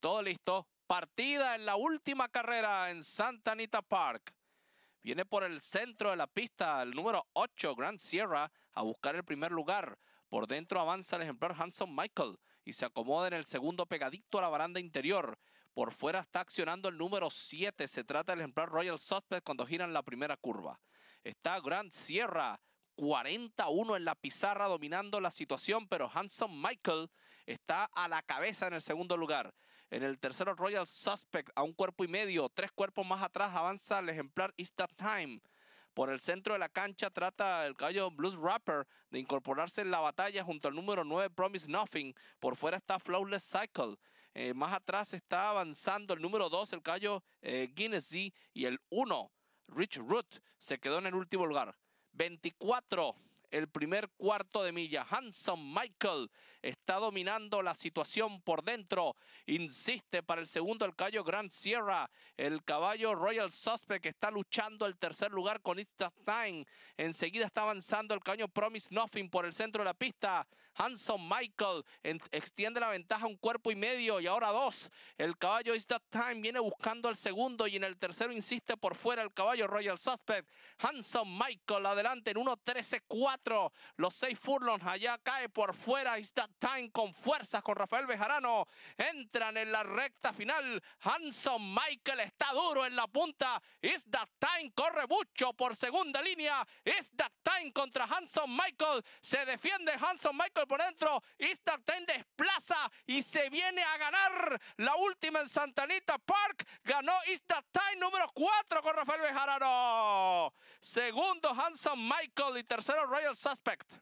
Todo listo. Partida en la última carrera en Santa Anita Park. Viene por el centro de la pista el número 8, Grand Sierra, a buscar el primer lugar. Por dentro avanza el ejemplar Hanson Michael y se acomoda en el segundo pegadito a la baranda interior. Por fuera está accionando el número 7. Se trata del ejemplar Royal Suspect cuando giran la primera curva. Está Grand Sierra 41 en la pizarra dominando la situación, pero Hanson Michael está a la cabeza en el segundo lugar. En el tercero, Royal Suspect a un cuerpo y medio. Tres cuerpos más atrás avanza el ejemplar Is Time. Por el centro de la cancha trata el gallo Blues Rapper de incorporarse en la batalla junto al número 9 Promise Nothing. Por fuera está Flawless Cycle. Eh, más atrás está avanzando el número 2, el gallo guinnessy eh, Guinness y el 1, Rich Root, se quedó en el último lugar. 24 el primer cuarto de milla. Hanson Michael está dominando la situación por dentro. Insiste para el segundo el caballo Grand Sierra. El caballo Royal Suspect está luchando el tercer lugar con It's Time. Enseguida está avanzando el caballo Promise Nothing por el centro de la pista. Hanson Michael extiende la ventaja un cuerpo y medio y ahora dos. El caballo It's Time viene buscando al segundo y en el tercero insiste por fuera el caballo Royal Suspect. Hanson Michael adelante en 1-13-4. Los seis furlongs allá cae por fuera. That Time con fuerzas con Rafael Bejarano. Entran en la recta final. Hanson Michael está duro en la punta. Is that time corre mucho por segunda línea. Is that time contra Hanson Michael. Se defiende Hanson Michael por dentro. Is that time desplaza y se viene a ganar la última en Santa Anita Park. Ganó Is time número 4 con Rafael Bejarano. Segundo Hanson Michael y tercero Royal suspect.